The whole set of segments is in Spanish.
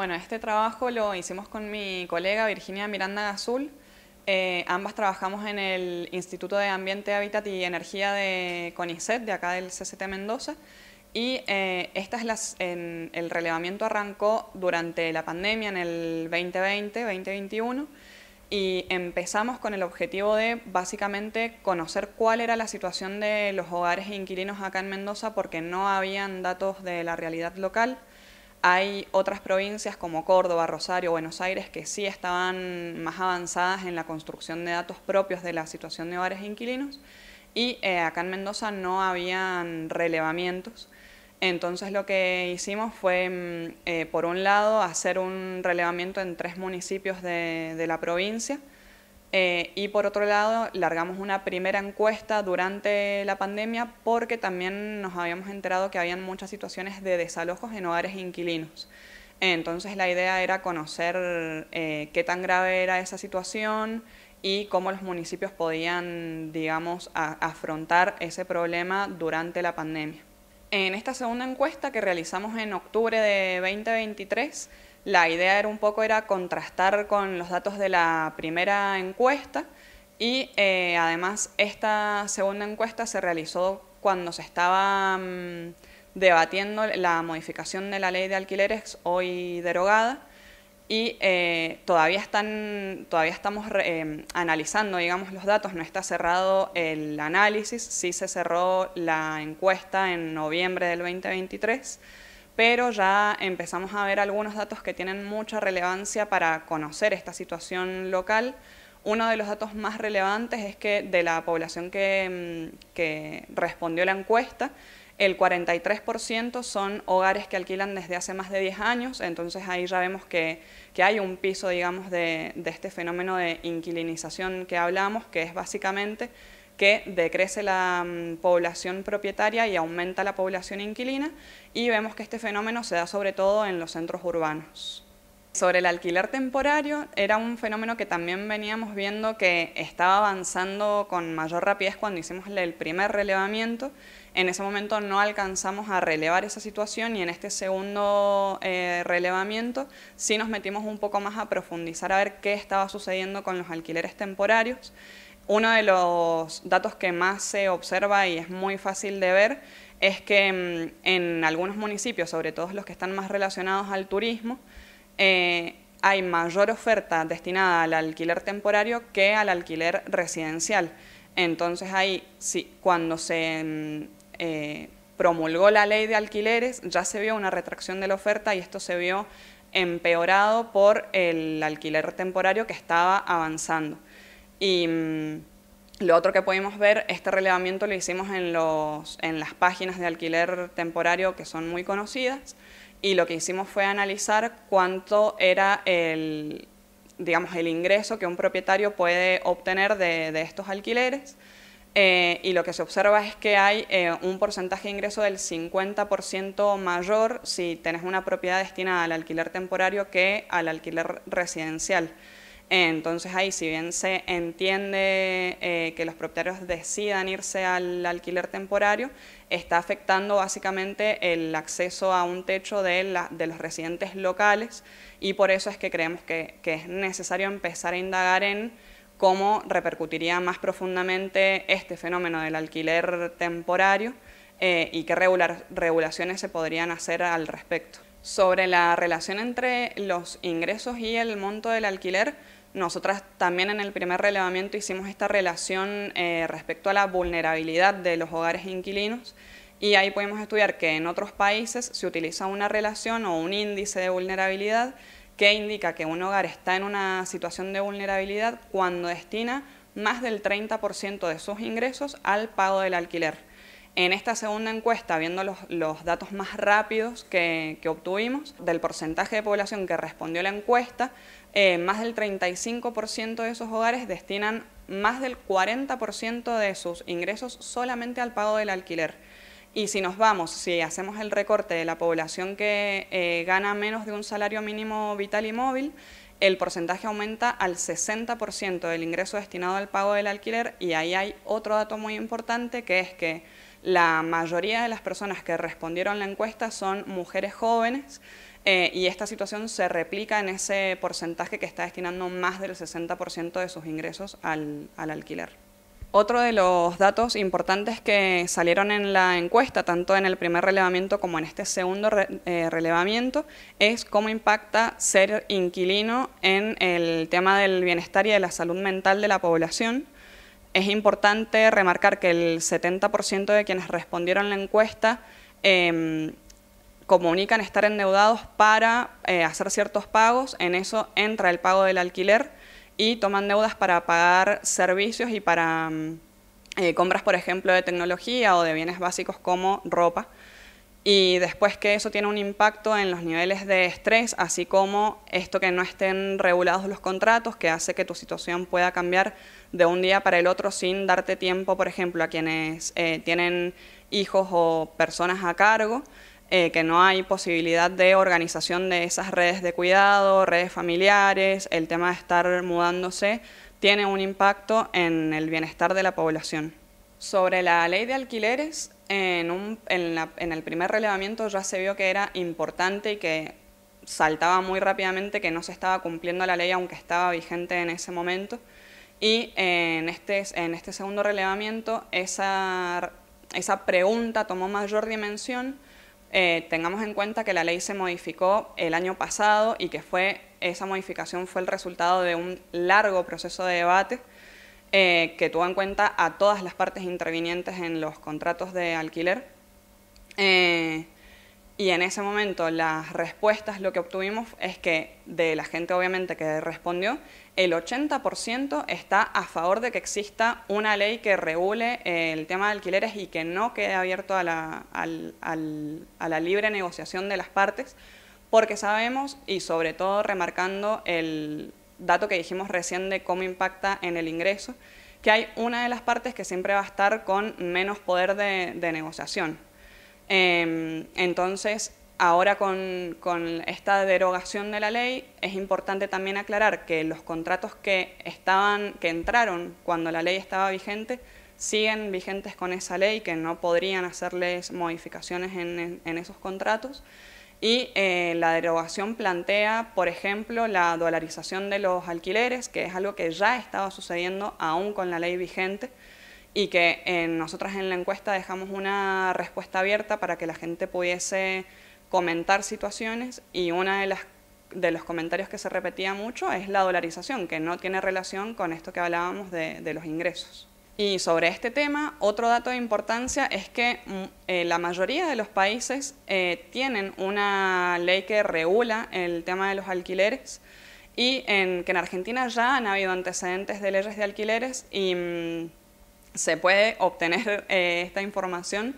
Bueno, este trabajo lo hicimos con mi colega Virginia Miranda Gazul. Eh, ambas trabajamos en el Instituto de Ambiente, Hábitat y Energía de CONICET, de acá del CCT Mendoza. Y eh, esta es el relevamiento arrancó durante la pandemia en el 2020-2021 y empezamos con el objetivo de básicamente conocer cuál era la situación de los hogares inquilinos acá en Mendoza porque no habían datos de la realidad local hay otras provincias como Córdoba, Rosario, Buenos Aires que sí estaban más avanzadas en la construcción de datos propios de la situación de hogares e inquilinos y eh, acá en Mendoza no habían relevamientos. Entonces lo que hicimos fue, mm, eh, por un lado, hacer un relevamiento en tres municipios de la provincia, eh, y por otro lado, largamos una primera encuesta durante la pandemia porque también nos habíamos enterado que habían muchas situaciones de desalojos en hogares inquilinos. Entonces la idea era conocer eh, qué tan grave era esa situación y cómo los municipios podían, digamos, afrontar ese problema durante la pandemia. En esta segunda encuesta que realizamos en octubre de 2023, la idea era un poco era contrastar con los datos de la primera encuesta y eh, además esta segunda encuesta se realizó cuando se estaba mm, debatiendo la modificación de la ley de alquileres hoy derogada y eh, todavía, todavía estamos eh, analizando digamos, los datos, no está cerrado el análisis, sí se cerró la encuesta en noviembre del 2023 pero ya empezamos a ver algunos datos que tienen mucha relevancia para conocer esta situación local. Uno de los datos más relevantes es que de la población que, mm, respondió la encuesta, el 43% son hogares que alquilan desde hace más de 10 años, entonces ahí ya vemos que, hay un piso, digamos, de este fenómeno de inquilinización que hablamos, que es básicamente que decrece la mm, población propietaria y aumenta la población inquilina y vemos que este fenómeno se da sobre todo en los centros urbanos. Sobre el alquiler temporario, era un fenómeno que también veníamos viendo que estaba avanzando con mayor rapidez cuando hicimos el primer relevamiento. En ese momento no alcanzamos a relevar esa situación y en este segundo eh, relevamiento sí nos metimos un poco más a profundizar a ver qué estaba sucediendo con los alquileres temporarios uno de los datos que más se observa y es muy fácil de ver es que mm, en algunos municipios, sobre todo los que están más relacionados al turismo, eh, hay mayor oferta destinada al alquiler temporario que al alquiler residencial. Entonces ahí, cuando se mm, eh, promulgó la ley de alquileres, ya se vio una retracción de la oferta y esto se vio empeorado por el alquiler temporario que estaba avanzando. Y mm, lo otro que pudimos ver, este relevamiento lo hicimos en, los, en las páginas de alquiler temporario que son muy conocidas y lo que hicimos fue analizar cuánto era el, digamos, el ingreso que un propietario puede obtener de, de estos alquileres. Eh, y lo que se observa es que hay eh, un porcentaje de ingreso del 50% mayor si tenés una propiedad destinada al alquiler temporario que al alquiler residencial. Entonces ahí, si bien se entiende eh, que los propietarios decidan irse al alquiler temporario, está afectando básicamente el acceso a un techo de, los residentes locales y por eso es que creemos que, es necesario empezar a indagar en cómo repercutiría más profundamente este fenómeno del alquiler temporario eh, y qué regulaciones se podrían hacer al respecto. Sobre la relación entre los ingresos y el monto del alquiler, nosotras también en el primer relevamiento hicimos esta relación eh, respecto a la vulnerabilidad de los hogares inquilinos y ahí podemos estudiar que en otros países se utiliza una relación o un índice de vulnerabilidad que indica que un hogar está en una situación de vulnerabilidad cuando destina más del 30% de sus ingresos al pago del alquiler. En esta segunda encuesta, viendo los, datos más rápidos que, obtuvimos, del porcentaje de población que respondió la encuesta, eh, más del 35% de esos hogares destinan más del 40% de sus ingresos solamente al pago del alquiler. Y si nos vamos, si hacemos el recorte de la población que eh, gana menos de un salario mínimo vital y móvil, el porcentaje aumenta al 60% del ingreso destinado al pago del alquiler y ahí hay otro dato muy importante que es que la mayoría de las personas que respondieron a la encuesta son mujeres jóvenes eh, y esta situación se replica en ese porcentaje que está destinando más del 60% de sus ingresos al, alquiler. Otro de los datos importantes que salieron en la encuesta, tanto en el primer relevamiento como en este segundo eh, relevamiento, es cómo impacta ser inquilino en el tema del bienestar y de la salud mental de la población. Es importante remarcar que el 70% de quienes respondieron la encuesta em, comunican estar endeudados para eh, hacer ciertos pagos, en eso entra el pago del alquiler y toman deudas para pagar servicios y para mm, eh, compras, por ejemplo, de tecnología o de bienes básicos como ropa y después que eso tiene un impacto en los niveles de estrés, así como esto que no estén regulados los contratos, que hace que tu situación pueda cambiar de un día para el otro sin darte tiempo, por ejemplo, a quienes eh, tienen hijos o personas a cargo, eh, que no hay posibilidad de organización de esas redes de cuidado, redes familiares, el tema de estar mudándose, tiene un impacto en el bienestar de la población. Sobre la ley de alquileres, en, el primer relevamiento ya se vio que era importante y que saltaba muy rápidamente que no se estaba cumpliendo la ley aunque estaba vigente en ese momento. Y en este, en este segundo relevamiento esa, pregunta tomó mayor dimensión. Eh, tengamos en cuenta que la ley se modificó el año pasado y que fue, esa modificación fue el resultado de un largo proceso de debate eh, que tuvo en cuenta a todas las partes intervinientes en los contratos de alquiler. Eh, y en ese momento las respuestas, lo que obtuvimos es que de la gente obviamente que respondió, el 80% está a favor de que exista una ley que regule eh, el tema de alquileres y que no quede abierto a la libre negociación de las partes, porque sabemos, y sobre todo remarcando el, dato que dijimos recién de cómo impacta en el ingreso, que hay una de las partes que siempre va a estar con menos poder de, negociación. Em, entonces, ahora con, esta derogación de la ley, es importante también aclarar que los contratos que, estaban, que entraron cuando la ley estaba vigente siguen vigentes con esa ley, que no podrían hacerles modificaciones en esos contratos. Y eh, la derogación plantea, por ejemplo, la dolarización de los alquileres, que es algo que ya estaba sucediendo aún con la ley vigente y que eh, nosotras en la encuesta dejamos una respuesta abierta para que la gente pudiese comentar situaciones y uno de los comentarios que se repetía mucho es la dolarización, que no tiene relación con esto que hablábamos de los ingresos. Y sobre este tema, otro dato de importancia es que mm, eh, la mayoría de los países eh, tienen una ley que regula el tema de los alquileres y en, que en Argentina ya han habido antecedentes de leyes de alquileres y mm, se puede obtener eh, esta información.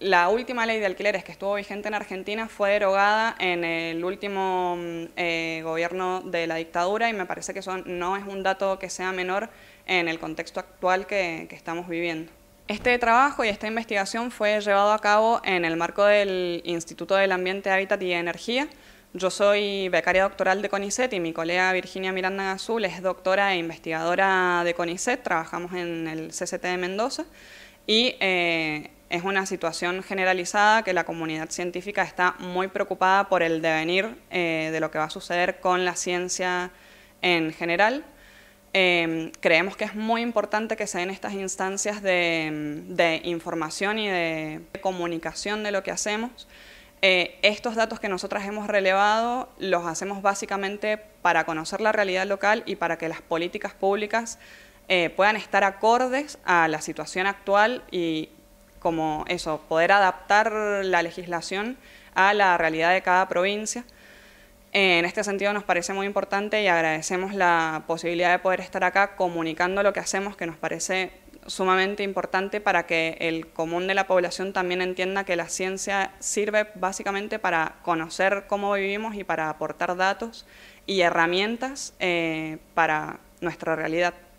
la última ley de alquileres que estuvo vigente en Argentina fue derogada en el último mm, gobierno de la dictadura y me parece que eso no es un dato que sea menor en el contexto actual que, estamos viviendo. Este trabajo y esta investigación fue llevado a cabo en el marco del Instituto del Ambiente, Hábitat y Energía. Yo soy becaria doctoral de CONICET y mi colega Virginia Miranda Azul es doctora e investigadora de CONICET, trabajamos en el CCT de Mendoza y eh, es una situación generalizada que la comunidad científica está muy preocupada por el devenir eh, de lo que va a suceder con la ciencia en general. Em, creemos que es muy importante que se den estas instancias de, em, información y de comunicación de lo que hacemos. Eh, estos datos que nosotras hemos relevado los hacemos básicamente para conocer la realidad local y para que las políticas públicas eh, puedan estar acordes a la situación actual y como eso, poder adaptar la legislación a la realidad de cada provincia. En este sentido nos parece muy importante y agradecemos la posibilidad de poder estar acá comunicando lo que hacemos, que nos parece sumamente importante para que el común de la población también entienda que la ciencia sirve básicamente para conocer cómo vivimos y para aportar datos y herramientas eh, para nuestra realidad.